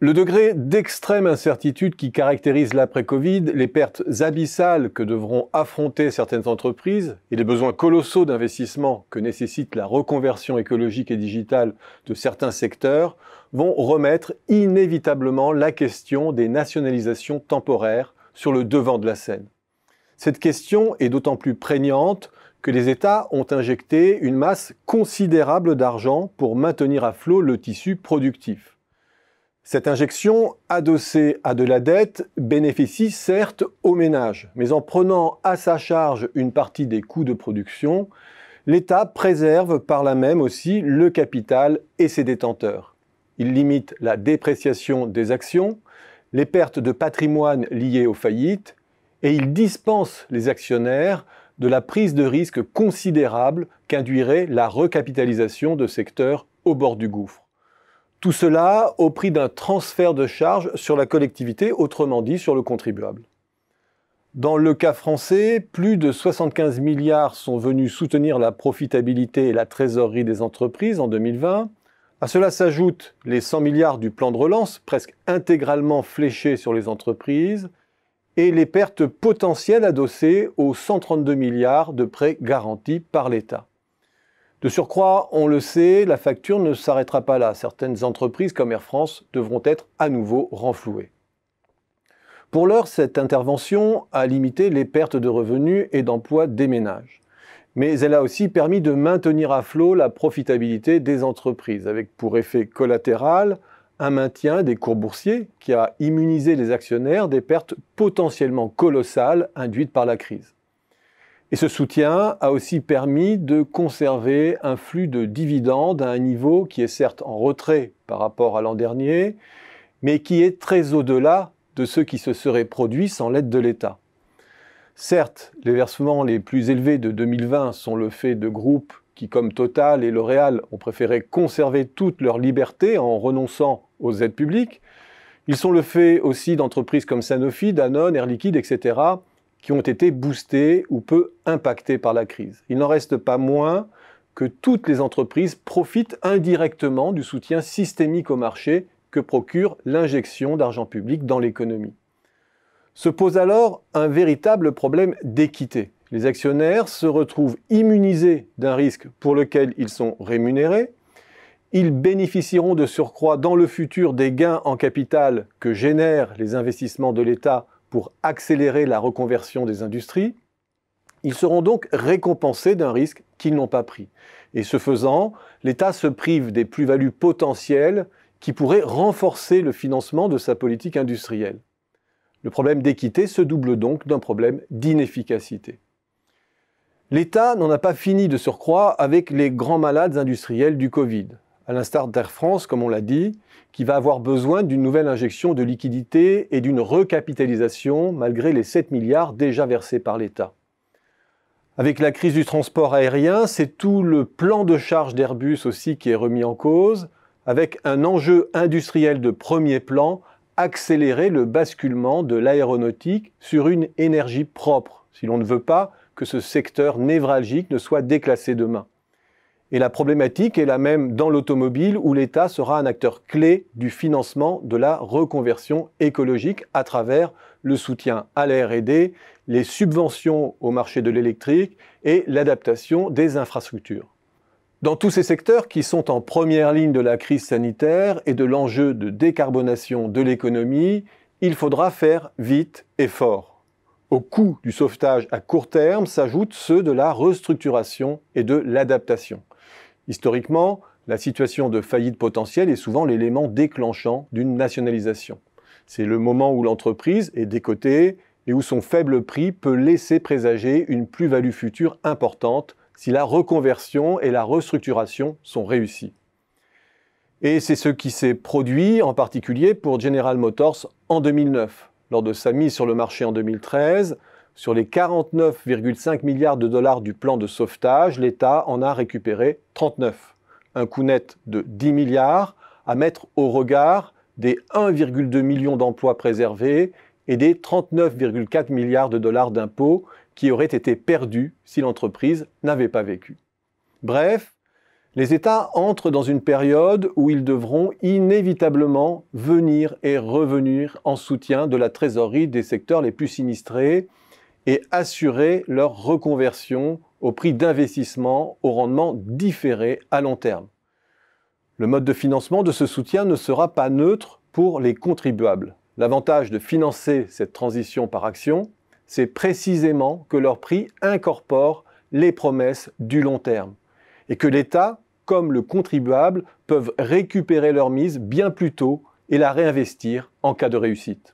Le degré d'extrême incertitude qui caractérise l'après-Covid, les pertes abyssales que devront affronter certaines entreprises et les besoins colossaux d'investissement que nécessite la reconversion écologique et digitale de certains secteurs vont remettre inévitablement la question des nationalisations temporaires sur le devant de la scène. Cette question est d'autant plus prégnante que les États ont injecté une masse considérable d'argent pour maintenir à flot le tissu productif. Cette injection, adossée à de la dette, bénéficie certes aux ménages, mais en prenant à sa charge une partie des coûts de production, l'État préserve par là même aussi le capital et ses détenteurs. Il limite la dépréciation des actions, les pertes de patrimoine liées aux faillites, et il dispense les actionnaires de la prise de risque considérable qu'induirait la recapitalisation de secteurs au bord du gouffre. Tout cela au prix d'un transfert de charges sur la collectivité, autrement dit sur le contribuable. Dans le cas français, plus de 75 milliards sont venus soutenir la profitabilité et la trésorerie des entreprises en 2020. À cela s'ajoutent les 100 milliards du plan de relance, presque intégralement fléchés sur les entreprises, et les pertes potentielles adossées aux 132 milliards de prêts garantis par l'État. De surcroît, on le sait, la facture ne s'arrêtera pas là. Certaines entreprises comme Air France devront être à nouveau renflouées. Pour l'heure, cette intervention a limité les pertes de revenus et d'emplois des ménages. Mais elle a aussi permis de maintenir à flot la profitabilité des entreprises, avec pour effet collatéral un maintien des cours boursiers qui a immunisé les actionnaires des pertes potentiellement colossales induites par la crise. Et ce soutien a aussi permis de conserver un flux de dividendes à un niveau qui est certes en retrait par rapport à l'an dernier, mais qui est très au-delà de ce qui se serait produit sans l'aide de l'État. Certes, les versements les plus élevés de 2020 sont le fait de groupes qui, comme Total et L'Oréal, ont préféré conserver toute leur liberté en renonçant aux aides publiques. Ils sont le fait aussi d'entreprises comme Sanofi, Danone, Air Liquide, etc., qui ont été boostés ou peu impactées par la crise. Il n'en reste pas moins que toutes les entreprises profitent indirectement du soutien systémique au marché que procure l'injection d'argent public dans l'économie. Se pose alors un véritable problème d'équité. Les actionnaires se retrouvent immunisés d'un risque pour lequel ils sont rémunérés, ils bénéficieront de surcroît dans le futur des gains en capital que génèrent les investissements de l'État pour accélérer la reconversion des industries, ils seront donc récompensés d'un risque qu'ils n'ont pas pris. Et ce faisant, l'État se prive des plus-values potentielles qui pourraient renforcer le financement de sa politique industrielle. Le problème d'équité se double donc d'un problème d'inefficacité. L'État n'en a pas fini de surcroît avec les grands malades industriels du Covid à l'instar d'Air France, comme on l'a dit, qui va avoir besoin d'une nouvelle injection de liquidités et d'une recapitalisation malgré les 7 milliards déjà versés par l'État. Avec la crise du transport aérien, c'est tout le plan de charge d'Airbus aussi qui est remis en cause, avec un enjeu industriel de premier plan, accélérer le basculement de l'aéronautique sur une énergie propre, si l'on ne veut pas que ce secteur névralgique ne soit déclassé demain. Et la problématique est la même dans l'automobile où l'État sera un acteur clé du financement de la reconversion écologique à travers le soutien à la RD, les subventions au marché de l'électrique et l'adaptation des infrastructures. Dans tous ces secteurs qui sont en première ligne de la crise sanitaire et de l'enjeu de décarbonation de l'économie, il faudra faire vite et fort. Au coût du sauvetage à court terme s'ajoutent ceux de la restructuration et de l'adaptation. Historiquement, la situation de faillite potentielle est souvent l'élément déclenchant d'une nationalisation. C'est le moment où l'entreprise est décotée et où son faible prix peut laisser présager une plus-value future importante si la reconversion et la restructuration sont réussies. Et c'est ce qui s'est produit en particulier pour General Motors en 2009. Lors de sa mise sur le marché en 2013, sur les 49,5 milliards de dollars du plan de sauvetage, l'État en a récupéré 39, un coût net de 10 milliards à mettre au regard des 1,2 million d'emplois préservés et des 39,4 milliards de dollars d'impôts qui auraient été perdus si l'entreprise n'avait pas vécu. Bref, les États entrent dans une période où ils devront inévitablement venir et revenir en soutien de la trésorerie des secteurs les plus sinistrés et assurer leur reconversion au prix d'investissement au rendement différé à long terme. Le mode de financement de ce soutien ne sera pas neutre pour les contribuables. L'avantage de financer cette transition par action, c'est précisément que leur prix incorpore les promesses du long terme et que l'État, comme le contribuable, peuvent récupérer leur mise bien plus tôt et la réinvestir en cas de réussite.